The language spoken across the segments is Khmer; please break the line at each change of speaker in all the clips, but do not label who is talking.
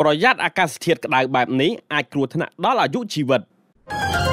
ប្រយ័ត្នអាកាសធាតុក្តៅបែបនេះអាចគ្រោះថ្នាក់ដល់អាយុជីវិត។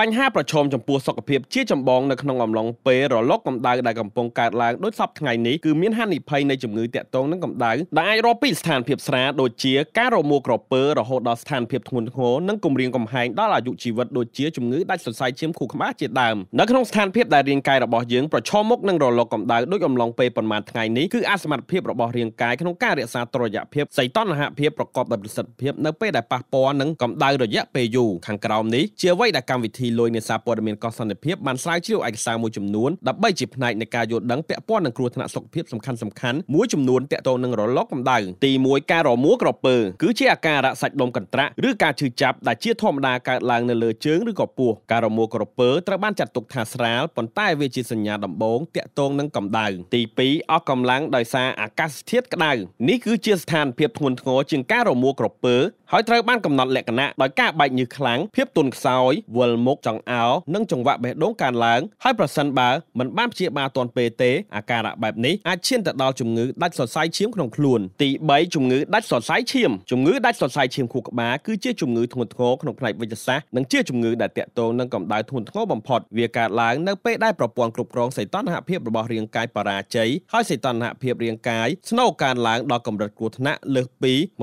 បញ្ហាប្រឈមចំពោះសុខភាពជាចម្បងនៅក្នុងអំឡុងពេលរលកកម្ដៅដែលកំពុងកើតឡើងដូចសពថ្ងៃនេះគឺមានហានិភ័យនៃជំងឺតាក់ទងនឹងកម្ដៅដែលអាចរងពីស្ថានភាពស្រាលដូចជាការរមួលក្រពើរហូតដល់ស្ថានភាពធ្ងន់ធ្ងរនិងគំរាមកំហែងដល់អាយុជីវិតដូចជាជំងឺដាច់សរសៃឈាមខួរក្បាលជាដើមនៅក្នុងស្ថានភាពដែលរាងកាយរបស់យើងប្រឈមមុខនឹងរលកកម្ដៅដូចអំឡុងពេលប្រមាណថ្ងៃនេះគឺអសមត្ថភាពរបស់រាងកាយក្នុងការរក្សាតុល្យភាពសីតុណ្ហភាពប្រកបដោយប្រសិទ្ធភាពនៅពេលដែលប៉ះពាល់នឹងកម្ដៅរយៈពេលយូរខាងក្រោមនេះជាអ្វីដែលកម្មវិធីធីលុយនៃសារព័ត៌មានកោះសន្តិភាពបានស្រាវជ្រាវឯកសារមួយចំនួនដើម្បីជាផ្នែកនៃការយល់ដឹងពាក់ព័ន្ធនឹងគ្រោះថ្នាក់សុខភាពសំខាន់សំខាន់មួយចំនួនទាក់ទងនឹងរលកកម្ដៅទី1ការរមួក្រពើគឺជាអាការៈសាច់ដុំកន្ត្រាក់ឬការឈឺចាប់ដែលជាធម្មតាកើតឡើងនៅលើជើងឬក៏ពោះការរមួក្រពើត្រូវបានចាត់ទុកថាស្រាលប៉ុន្តែវាជាសញ្ញាដំបូងទាក់ទងនឹងកម្ដៅទី2អស់កម្លាំងដោយសារអាកាសធាតុក្ដៅនេះគឺជាស្ថានភាពធ្ងន់ធ្ងរជាងការរមួក្រពើហើយត្រូវបានកំណត់លក្ខណៈដោយការបែកញើសខ្លាំងភាពទន់ខ្សោយវិលមុខចង្អោនិងចង្វាក់បេះដូងកើនឡើងហើយប្រសិនបើមិនបានព្យាបាលទាន់ពេលទេអាការៈបែបនេះអាចឈានទៅដល់ជំងឺដាច់សរសៃឈាមក្នុងខ្លួនទី3ជំងឺដាច់សរសៃឈាមជំងឺដាច់សរសៃឈាមខួរក្បាលគឺជាជំងឺធ្ងន់ធ្ងរក្នុងផ្នែកវិទ្យាសាស្ត្រនិងជាជំងឺដែលតាក់ទងនឹងកម្ដៅធ្ងន់ធ្ងរបំផុតវាកើតឡើងនៅពេលដែលប្រព័ន្ធគ្រប់គ្រងសីតុណ្ហភាពរបស់រាងកាយបរាជ័យហើយសីតុណ្ហភាពរាងកាយស្នូរកើនឡើងដល់កម្រិតគ្រោះថ្នាក់លើសពី104ហ្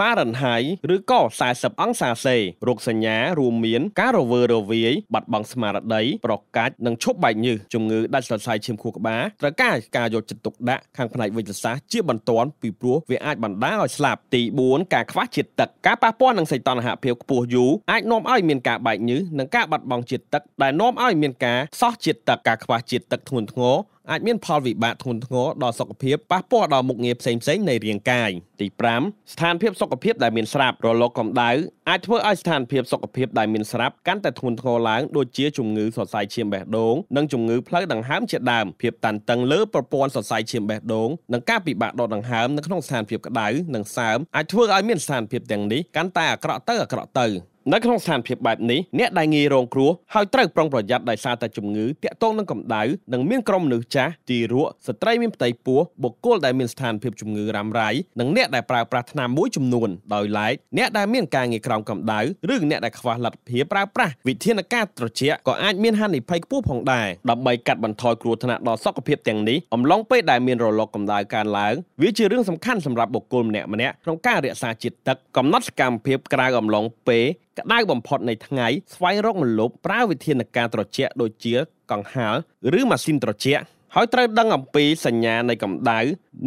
វារិនហៃឬក៏40អង្សាសេរោគសញ្ញារួមមានការរវើរវាយបាត់បង់ស្មារតីប្រកាច់និងឈប់បែកញើសជំងឺដាច់សរសៃឈាមខួរក្បាលត្រូវការការយកចិត្តទុកដាក់ខាងផ្នែកវិទ្យាសាស្ត្រជាបន្ទាន់ពីព្រោះវាអាចបណ្ដាលឲ្យស្លាប់ទី4ការខ្វះជាតិទឹកការប៉ះពាល់នឹងសីតុណ្ហភាពខ្ពស់យូរអាចនាំឲ្យមានការបែកញើសនិងការបាត់បង់ជាតិទឹកដែលនាំឲ្យមានការខ្សោះជាតិទឹកការខ្វះជាតិទឹកធ្ងន់ធ្ងរអាចមានផលវិបាកធ្ងន់ធ្ងរដល់សុខភាពប៉ះពាល់ដល់មុខងារផ្សេងៗនៃរាងកាយទី5ស្ថានភាពសុខភាពដែលមានស្រាប់រលកកម្ដៅអាចធ្វើឲ្យស្ថានភាពសុខភាពដែលមានស្រាប់កាន់តែធ្ងន់ធ្ងរឡើងដូចជាជំងឺសរសៃឈាមបេះដូងនិងជំងឺផ្លូវដង្ហើមជាដើមភាពតានតឹងលើប្រព័ន្ធសរសៃឈាមបេះដូងនិងការពិបាកដកដង្ហើមនៅក្នុងស្ថានភាពក្ដៅនិងសើមអាចធ្វើឲ្យមានស្ថានភាពទាំងនេះកាន់តែអាក្រក់ទៅអាក្រក់ទៅនៅក្នុងស្ថានភាពបែបនេះអ្នកដែលងាយរងគ្រោះហើយត្រូវប្រុងប្រយ័ត្នដោយសារតែជំងឺតាក់ទងនឹងកម្ដៅនិងមានក្រុមមនុស្សចាស់ទីរក់ស្ត្រីមានផ្ទៃពោះបុគ្គលដែលមានស្ថានភាពជំងឺរ៉ាំរ៉ៃនិងអ្នកដែលប្រើប្រាស់ថ្នាំមួយចំនួនដោយឡែកអ្នកដែលមានការងារក្រោមកម្ដៅឬអ្នកដែលខ្វះលទ្ធភាពប្រើប្រាស់វិធានការត្រជាក់ក៏អាចមានហានិភ័យខ្ពស់ផងដែរដើម្បីកាត់បន្ថយគ្រោះថ្នាក់ដល់សុខភាពទាំងនេះអំឡុងពេលដែលមានរលកកម្ដៅកើនឡើងវាជារឿងសំខាន់សម្រាប់បុគ្គលម្នាក់ៗក្នុងការរក្សាជាតិទឹកកំណត់សកម្មភាពក្រៅអំឡុងពេលក្តៅបំផុតនៃថ្ងៃស្វែងរកមលប់ប្រើវិធានការត្រជាក់ដូចជា កង្ហារឬម៉ាស៊ីនត្រជាក់ហើយត្រូវដឹងអំពីសញ្ញានៃកម្ដៅ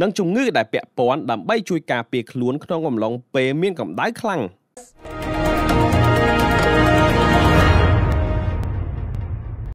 និងជំងឺដែលពាក់ព័ន្ធដើម្បីជួយការពារខ្លួនក្នុងអំឡុងពេលមានកម្ដៅខ្លាំង។